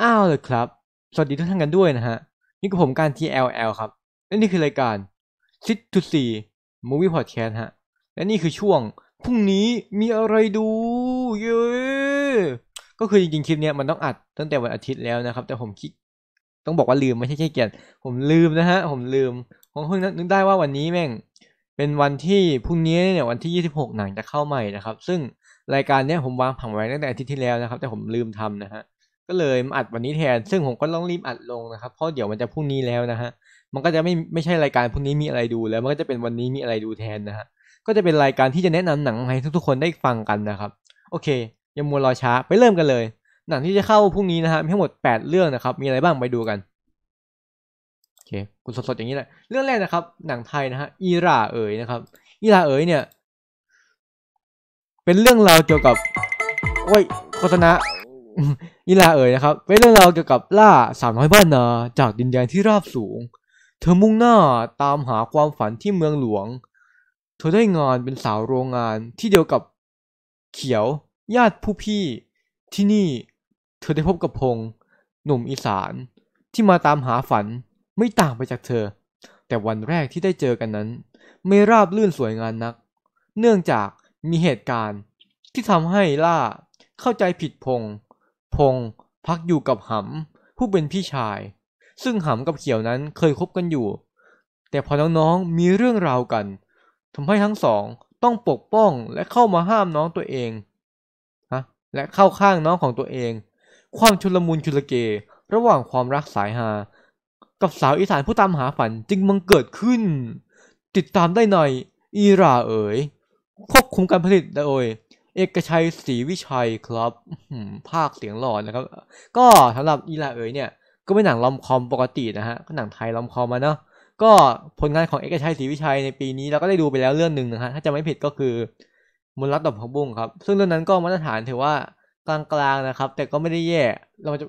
อ้าวเลยครับ สวัสดีทุกท่านกันด้วยนะฮะ นี่คือผมการ TLL ครับ และนี่คือรายการ Sit to See Movie Podcast ฮะและนี่คือช่วง พรุ่งนี้มีอะไรดู เย้ก็คือจริงๆคลิปเนี้ยมันต้องอัดตั้งแต่วันอาทิตย์แล้วนะครับ แต่ผมคิด ต้องบอกว่าลืม ไม่ใช่แค่เกียดผมลืมนะฮะ ผมลืม ผมเพิ่งนึกได้ว่าวันนี้แม่ง เป็นวันที่พรุ่งนี้เนี่ยวันที่26หนังจะเข้าใหม่นะครับ ซึ่งรายการเนี้ยผมวางผังไว้ตั้งแต่อาทิตย์ที่แล้วนะครับ แต่ผมลืมทำนะฮะก็เลยอัดวันนี้แทน ซึ่งผมก็ต้องรีบอัดลงนะครับ เพราะเดี๋ยวมันจะพรุ่งนี้แล้วนะฮะ มันก็จะไม่ไม่ใช่รายการพรุ่งนี้มีอะไรดูแล้ว มันก็จะเป็นวันนี้มีอะไรดูแทนนะฮะ ก็จะเป็นรายการที่จะแนะนำหนังให้ทุกๆคนได้ฟังกันนะครับ โอเคอย่ามัวรอช้า ไปเริ่มกันเลย หนังที่จะเข้าพรุ่งนี้นะฮะ มีทั้งหมด 8 เรื่องนะครับ มีอะไรบ้างไปดูกัน โอเค คุณสดๆอย่างนี้แหละเรื่องแรกนะครับ หนังไทยนะฮะ อีราเอ๋ยนะครับ อีราเอ๋ยเนี่ย เป็นเรื่องราวเกี่ยวกับโอ้ย โฆษณานี่แหละเอ๋ยนะครับเป็นเรื่องราวเกี่ยวกับล่าสาวน้อยบ้านนาจากดินแดนที่ราบสูง เธอมุ่งหน้าตามหาความฝันที่เมืองหลวงเธอได้งานเป็นสาวโรงงานที่เดียวกับเขียวญาติผู้พี่ ที่นี่เธอได้พบกับพง หนุ่มอีสานที่มาตามหาฝันไม่ต่างไปจากเธอ แต่วันแรกที่ได้เจอกันนั้น ไม่ราบลื่นสวยงานนัก เนื่องจากมีเหตุการณ์ที่ทำให้ล่าเข้าใจผิดพงพงศ์พักอยู่กับหำผู้เป็นพี่ชาย ซึ่งหำกับเขียวนั้นเคยคบกันอยู่ แต่พอ น้องๆมีเรื่องราวกันทำให้ทั้งสอง ต้องปกป้องและเข้ามาห้ามน้องตัวเองฮะและเข้าข้างน้องของตัวเอง ความชุลมุนชุลเกระหว่างความรักสายหา กับสาวอีสานผู้ตามหาฝันจึงมังเกิดขึ้น ติดตามได้หน่อีราเอ๋ย ควบคุมการผลิตโดยเอกชัยศรีวิชัยครับภาคเสียงหล่อนะครับก็สำหรับอีลาเอ๋ยเนี่ยก็เป็นหนังลอมคอมปกตินะฮะ ก็หนังไทยลอมคอมมาเนาะก็ผลงานของเอกชัยศรีวิชัยในปีนี้เราก็ได้ดูไปแล้วเรื่องหนึ่งนะฮะ ถ้าจะไม่ผิดก็คือมูลรักดอกผักบุ้งครับ ซึ่งเรื่องนั้นก็มาตรฐาน ถือว่า กลางๆนะครับ แต่ก็ไม่ได้แย่เราจะ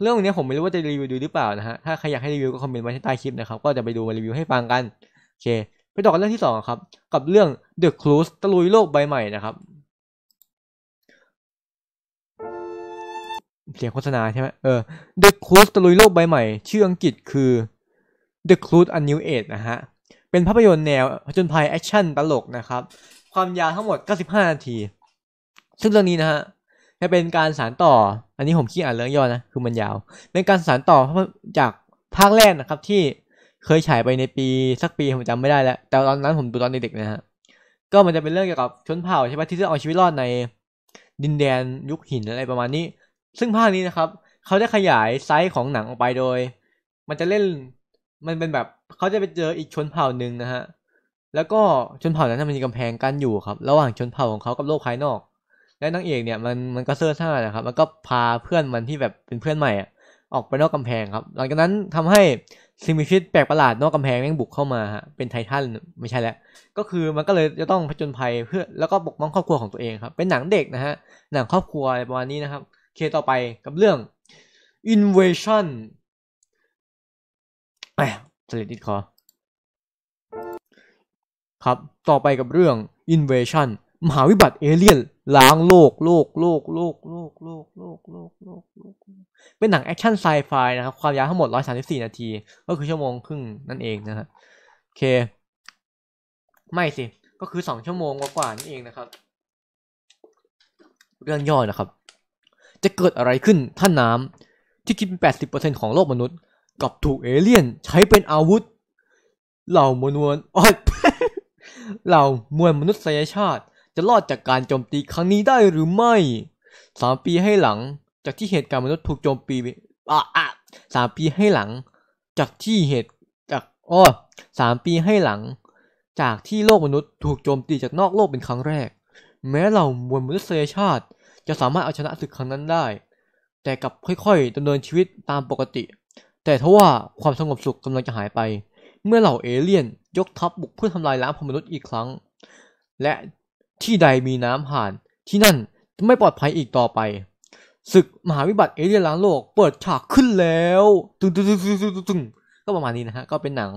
เรื่องนี้ผมไม่รู้ว่าจะรีวิวดูหรือเปล่านะฮะถ้าใครอยากให้รีวิวก็คอมเมนต์ไว้ใต้คลิปนะครับก็จะไปดูมารีวิวให้ฟังกันโอเคไปต่อกันเรื่องที่2ครับกับเรื่อง The Cruise ตะลุยโลกใบใหม่นะครับเสียงโฆษณาใช่ไหมเออ The Cruise ตะลุยโลกใบใหม่ ชื่ออังกฤษคือ The Cruise a New Age นะฮะ เป็นภาพยนตร์แนวผจญภัยแอคชั่นตลกนะครับ ความยาวทั้งหมด 95 นาที ซึ่งเรื่องนี้นะฮะจะเป็นการสารต่อ อันนี้ผมขี้อ่านเรื่องย่อนะ คือมันยาว เป็นการสารต่อจากภาคแรกนะครับที่เคยฉายไปในปีสักปีผมจำไม่ได้แล้ว แต่ตอนนั้นผมดูตอนเด็กๆนะฮะ ก็มันจะเป็นเรื่องเกี่ยวกับชนเผ่าใช่ไหมที่จะเอาชีวิตรอดใน ดินแดนยุคหินอะไรประมาณนี้ซึ่งภาคนี้นะครับเขาได้ขยายไซส์ของหนังออกไปโดย มันจะเล่นมันเป็นแบบเขาจะไปเจออีกชนเผ่าหนึ่งนะฮะแล้วก็ชนเผ่านั้นมันมีกำแพงกั้นอยู่ครับระหว่างชนเผ่าของเขากับโลกภายนอก และนางเอกเนี่ยมันมันก็เซอร์ท่านะครับมันก็พาเพื่อนมันที่แบบเป็นเพื่อนใหม่อะออกไปนอกกำแพงครับ หลังจากนั้นทำให้ซิมิชิตแปลกประหลาดนอกกำแพงแม่งบุกเข้ามาฮะเป็นไททันไม่ใช่แล้วก็คือมันก็เลยจะต้องผจญภัยเพื่อแล้วก็ปกป้องครอบครัวของตัวเองครับ เป็นหนังเด็กนะฮะหนังครอบครัวประมาณนี้นะครับเคต่อไปกับเรื่อง invasion แหมสลิดนิดคอครับ ต่อไปกับเรื่อง invasion มหาวิบัติเอเลี่ยน ล้างโลกโลก โลก โลก โลก โลก โลก โลก โลก โลก เป็นหนังแอคชั่นไซไฟนะครับ ความยาวทั้งหมด 134 นาที ก็คือชั่วโมงครึ่งนั่นเองนะครับโอเค ไม่สิ ก็คือ 2 ชั่วโมงกว่านั่นเองนะครับ เรื่องย่อนะครับจะเกิดอะไรขึ้นถ้าน้ำที่คิดเป็น 80%ของโลกมนุษย์ กับถูกเอเลี่ยน ใช้เป็นอาวุธเหล่ามนวนอ๋อเหล่ามวลมนุษยชาติจะรอดจากการโจมตีครั้งนี้ได้หรือไม่สามปีให้หลังจากที่เหตุการณ์มนุษย์ถูกโจมตีอ่ะอ่ะสามปีให้หลัง จากที่เหตุจากอ้อสามปีให้หลัง จากที่โลกมนุษย์ถูกโจมตีจากนอกโลกเป็นครั้งแรก แม้เหล่ามวลมนุษยชาติจะสามารถเอาชนะศึกครั้งนั้นได้ แต่กับค่อยๆดำเนินชีวิตตามปกติ แต่ทว่าความสงบสุขกำลังจะหายไป เมื่อเหล่าเอเลี่ยน ยกทัพบุกเพื่อทำลายล้างพมนุษย์อีกครั้ง และที่ใดมีน้ำผ่าน ที่นั่นจะไม่ปลอดภัยอีกต่อไป ศึกมหาวิบัติเอเลี่ยนล้างโลกเปิดฉากขึ้นแล้ว ตึงตึงตึงตึงตึงตึงก็ประมาณนี้นะฮะ ก็เป็นหนัง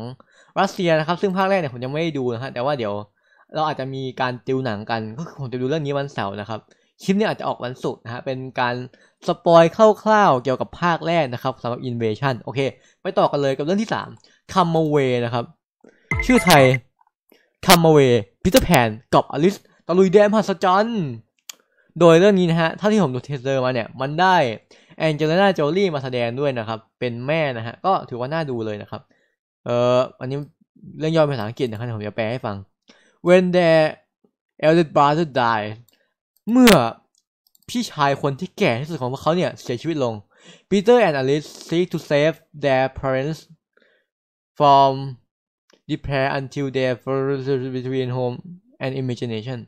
รัสเซียนะครับ ซึ่งภาคแรกเนี่ยผมยังไม่ได้ดูนะฮะ แต่ว่าเดี๋ยว เราอาจจะมีการติวหนังกัน ก็คือผมจะดูเรื่องนี้วันเสาร์นะครับคลิปนี้อาจจะออกวันศุกร์นะฮะเป็นการสปอยคร่าวๆเกี่ยวกับภาคแรกนะครับสำหรับ Invasion โอเคไปต่อกันเลยกับเรื่องที่3 Come Away นะครับ ชื่อไทย Come Away พิเตอร์แพนกับอลิสตะลุยแดนมหัศจรรย์โดยเรื่องนี้นะฮะถ้าที่ผมดูเทเซอร์มาเนี่ย มันได้แองเจลิน่าโจลี่มาแสดงด้วยนะครับ เป็นแม่นะฮะก็ถือว่าน่าดูเลยนะครับ เอ่ออันนี้เรื่องย่อภาษาอังกฤษนะครับผมจะแปลให้ฟัง When t h e e l d e s brother died เมื่อพี่ชายคนที่แก่ที่สุดของพวกเขาเนี่ย เสียชีวิตลง Peter and Alice seek to save their parents from despair until t h e y r f u r e between home and imagination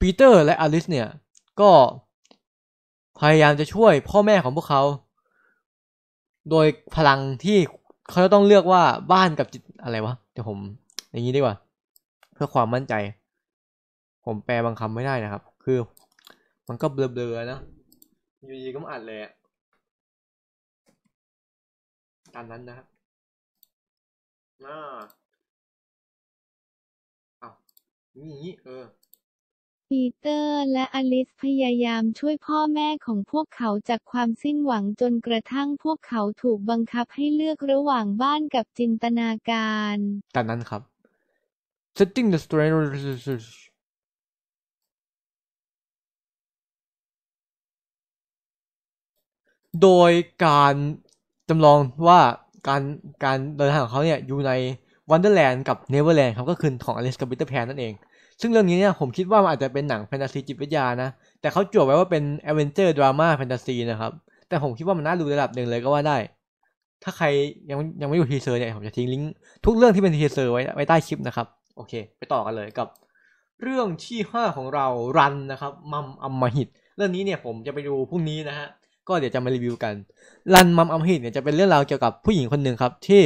Peter และอลิซเนี่ยก็ พยายามจะช่วยพ่อแม่ของพวกเขา โดยพลังที่เขาจะต้องเลือกว่าบ้านกับจิตอะไรวะเดี๋ยวผมอย่างนี้ดีกว่า เพื่อความมั่นใจ ผมแปลบางคำไม่ได้นะครับคือมันก็เบลอๆนะอยู่ดีก็มาอัดเลยอะตามนั้นนะครับอ่าเอานี่เออปีเตอร์และอลิสพยายามช่วยพ่อแม่ของพวกเขาจากความสิ้นหวังจนกระทั่ง พวกเขาถูกบังคับให้เลือกระหว่างบ้านกับจินตนาการตามนั้นครับ setting the stranger โดยการจำลองว่าการการเดินทางของเขาเนี่ยอยู่ในวันเดอร์แลนด์กับเนเวอร์แลนด์ครับก็คือของอลิสกับบิทเตอร์แพน นั่นเอง ซึ่งเรื่องนี้เนี่ยผมคิดว่ามันอาจจะเป็นหนังแฟนตาซีจิตวิทยานะ แต่เขาจวบไว้ว่าเป็นแอเวนเจอร์ดราม่าแฟนตาซีนะครับ แต่ผมคิดว่ามันน่าดูระดับหนึ่งเลยก็ว่าได้ ถ้าใครยังยังไม่ดูทีเซอร์เนี่ยผมจะทิ้งลิงก์ทุกเรื่องที่เป็นทีเซอร์ ไว้ไว้ใต้คลิปนะครับ โอเค ไปต่อกันเลยกับ เรื่องที่ห้าของเรารันนะครับมัมอัมมหิตเรื่องนี้เนี่ยผมจะไปดูพรุ่งนี้นะฮะก็เดี๋ยวจะมารีวิวกัน รันมัมอัมฮิตเนี่ย จะเป็นเรื่องราวเกี่ยวกับผู้หญิงคนหนึ่งครับ ที่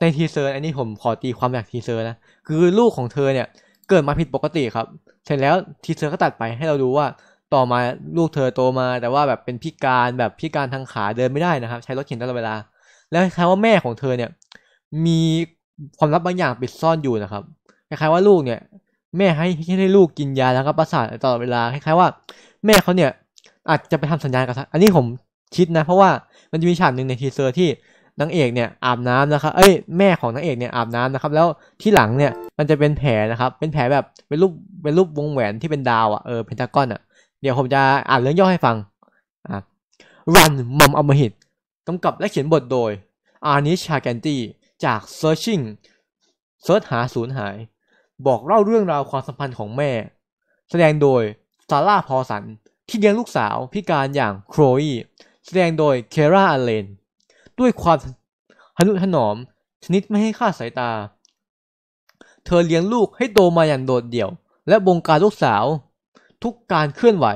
ในทีเซอร์อันนี้ผมขอตีความจากทีเซอร์นะคือลูกของเธอเนี่ย เกิดมาผิดปกติครับเสร็จแล้วทีเซอร์ก็ตัดไปให้เราดูว่าต่อมาลูกเธอโตมา แต่ว่าแบบเป็นพิการแบบพิการทางขาเดินไม่ได้นะครับ ใช้รถเข็นตลอดเวลา แล้วคล้ายว่าแม่ของเธอเนี่ยมีความลับบางอย่างปิดซ่อนอยู่นะครับคล้ายว่าลูกเนี่ยแม่ให้ให้ลูกกินยาแล้วก็ประสาทตลอดเวลาคล้ายๆว่าแม่เขาเนี่ยอาจจะไปทำสัญญาณกับอันนี้ผมคิดนะ เพราะว่ามันจะมีฉากหนึ่งในทีเซอร์ที่นางเอกเนี่ย อาบน้ำนะครับเอ้ยแม่ของนางเอกเนี่ย อาบน้ำนะครับ แล้วที่หลังเนี่ย มันจะเป็นแผลนะครับ เป็นแผลแบบเป็นรูปเป็นรูปวงแหวนที่เป็นดาวอะ่ะเออเพนทากอนอ่ะเดี๋ยวผมจะอ่านเรื่องย่อให้ฟังอ่ะรันมัมอมหิตกำกับและเขียนบทโดยอานิชชาแกนตี้จาก Searching เซิร์ชหาสูญหายบอกเล่าเรื่องราวความสัมพันธ์ของแม่ แสดงโดยซาร่าพอสันที่เลี้ยงลูกสาวพิการอย่างโครอีแสดงโดยเคราอาเลนด้วยความหนุถนอม ชนิดไม่ให้ค่าสายตา เธอเลี้ยงลูกให้โตมาอย่างโดดเดี่ยว และบงการลูกสาว ทุกการเคลื่อนไหว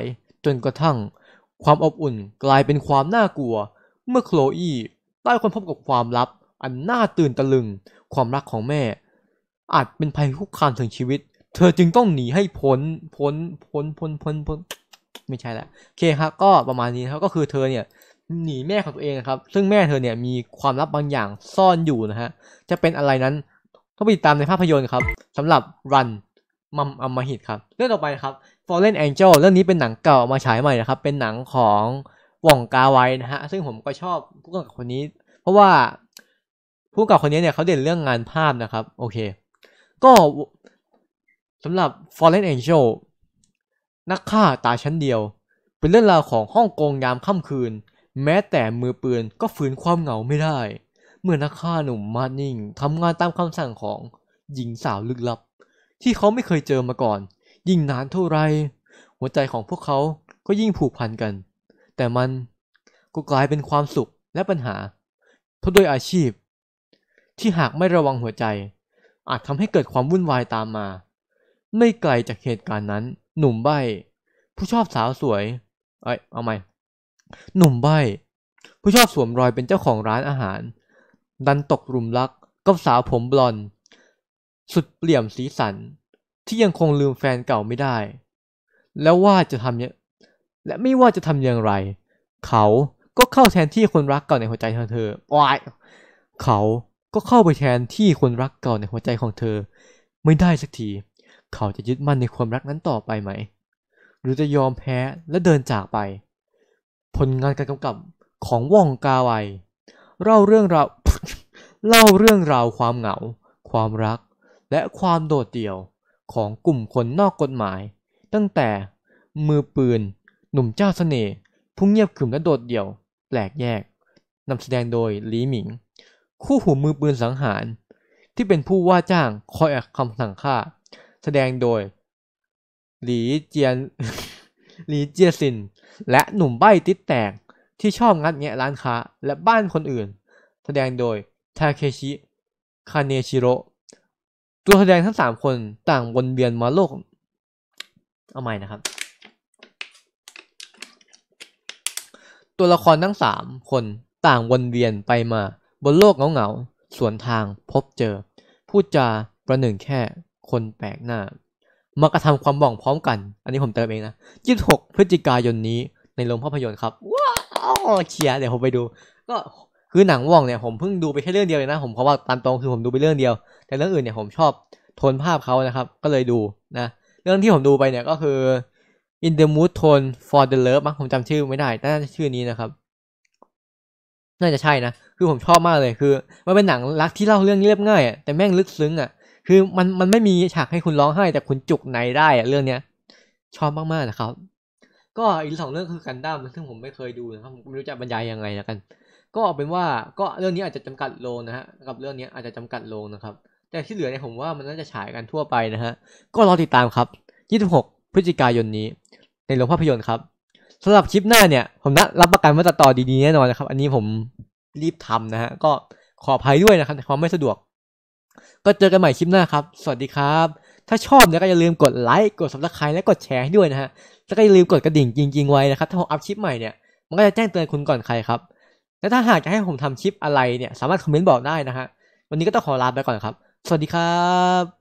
จนกระทั่ง ความอบอุ่นกลายเป็นความน่ากลัว เมื่อโคลอีได้ค้นพบกับความลับอันน่าตื่นตะลึงความรักของแม่ อาจเป็นภัยคุกคามถึงชีวิต เธอจึงต้องหนีให้พ้นพ้นพ้นพ้นพ้นพ้นไม่ใช่ละโอเคครับก็ประมาณนี้ครับก็คือเธอเนี่ยหนีแม่ของตัวเองนะครับซึ่งแม่เธอเนี่ยมีความลับบางอย่างซ่อนอยู่นะฮะจะเป็นอะไรนั้นต้องไปติดตามในภาพยนตร์ครับสำหรับรันมัมอัมมาฮิตครับ เรื่องต่อไปครับ Fallen Angel เรื่องนี้เป็นหนังเก่ามาฉายใหม่นะครับเป็นหนังของว่องกาไว้นะฮะ ซึ่งผมก็ชอบผู้กำกับคนนี้ เพราะว่าผู้กำกับคนนี้เนี่ยเขาเด่นเรื่องงานภาพนะครับโอเคก็สำหรับ Fallen Angel นักฆ่าตายชั้นเดียว เป็นเรื่องราวของฮ่องกง ยามค่ำคืน แม้แต่มือปืนก็ฝืนความเหงาไม่ได้ เมื่อนักฆ่าหนุ่มมานิ่งทำงานตามคำสั่งของ หญิงสาวลึกลับ ที่เขาไม่เคยเจอมาก่อน ยิ่งนานเท่าไรหัวใจของพวกเขาก็ยิ่งผูกพัน กัน แต่มันก็กลายเป็นความสุขและปัญหาเพราะด้วยอาชีพ ที่หากไม่ระวังหัวใจ อาจทำให้เกิดความวุ่นวายตามมา ไม่ไกลจากเหตุการณ์นั้นหนุ่มใบ ผู้ชอบสาวสวย เอ้ยเอาใหม่ หนุ่มใบผู้ชอบสวมรอยเป็นเจ้าของร้านอาหาร ดันตกหลุมรักกับสาวผมบลอนสุดเปลี่ยมสีสัน ที่ยังคงลืมแฟนเก่าไม่ได้ แล้วว่าจะทำเนี่ยและไม่ว่าจะทำอย่างไร เขาก็เข้าแทนที่คนรักเก่าในหัวใจของเธอวายเขาก็เข้าไปแทนที่คนรักเก่าในหัวใจของเธอ ไม่ได้สักทีเขาจะยึดมั่นในความรักนั้นต่อไปไหม หรือจะยอมแพ้และเดินจากไป ผลงานการกำกับของว่องกาไว เล่าเรื่องราว เล่าเรื่องราวความเหงา ความรัก และความโดดเดี่ยวของกลุ่มคนนอกกฎหมาย ตั้งแต่มือปืน หนุ่มเจ้าเสน่ห์ผู้เงียบขรึมและโดดเดี่ยว แปลกแยก นำแสดงโดยหลีหมิงคู่หูมือปืนสังหาร ที่เป็นผู้ว่าจ้างคอยออกคำสั่งฆ่าแสดงโดย หลีเจียนหลีเจียซิน และหนุ่มใบ้ติดแตก ที่ชอบงัดแงะร้านค้า และบ้านคนอื่น แสดงโดย ทาเคชิ คาเนชิโรตัวแสดงทั้งสามคนต่างวนเวียนมาโลก เอาใหม่นะครับ ตัวละครทั้งสามคนต่างวนเวียนไปมา บนโลกเงาๆสวนทางพบเจอ พูดจาประหนึ่งแค่คนแปลกหน้ามากระทำความบ่องพร้อมกัน อันนี้ผมเติมเองนะยี่สิบหกพฤศจิกายนนี้ในโรงภาพยนตร์ครับว้าวเชียร์เดี๋ยวผมไปดู ก็คือหนังว่องเนี่ย ผมเพิ่งดูไปแค่เรื่องเดียวเลยนะผมเพราะว่าตามตรงคือผมดูไปเรื่องเดียว แต่เรื่องอื่นเนี่ยผมชอบโทนภาพเขานะครับ ก็เลยดูนะเรื่องที่ผมดูไปเนี่ย ก็คือ In the Mood Tone for the Love มั้งผมจำชื่อไม่ได้น่าจะชื่อนี้นะครับ น่าจะใช่นะคือผมชอบมากเลยคือ มันเป็นหนังรักที่เล่าเรื่องเรียบง่ายแต่แม่งลึกซึ้งอ่ะคือมันมันไม่มีฉากให้คุณร้องไห้ แต่คุณจุกในได้อะเรื่องเนี้ย ชอบมากๆนะครับ ก็อีกสองเรื่องคือกันดั้มซึ่งผมไม่เคยดูนะครับไม่รู้จะบรรยายยังไงแล้วกัน ก็เอาเป็นว่าก็เรื่องนี้อาจจะจำกัดโงนะฮะกับเรื่องนี้อาจจะจำกัดโงนะครับ แต่ที่เหลือเนี่ยผมว่ามันน่าจะฉายกันทั่วไปนะฮะก็รอติดตามครับ26 พฤศจิกายนนี้ ในโรงภาพยนตร์ครับสำหรับคลิปหน้าเนี่ย ผมนรับประกันว่าจะต่อดีๆแน่นอนนะครับ อันนี้ผมรีบทำนะฮะ ก็ขออภัยด้วยนะครับในความไม่สะดวกก็เจอกันใหม่คลิปหน้าครับ สวัสดีครับ ถ้าชอบเนี่ยก็อย่าลืมกดไลค์ กดซับสไครต์และกดแชร์ให้ด้วยนะฮะ แล้วก็อย่าลืมกดกระดิ่งจริง ๆไว้นะครับ ถ้าผมอัพคลิปใหม่เนี่ยมันก็จะแจ้งเตือนคุณก่อนใครครับ และถ้าหากจะให้ผมทำคลิปอะไรเนี่ย สามารถคอมเมนต์บอกได้นะฮะ วันนี้ก็ต้องขอลาไปก่อนครับ สวัสดีครับ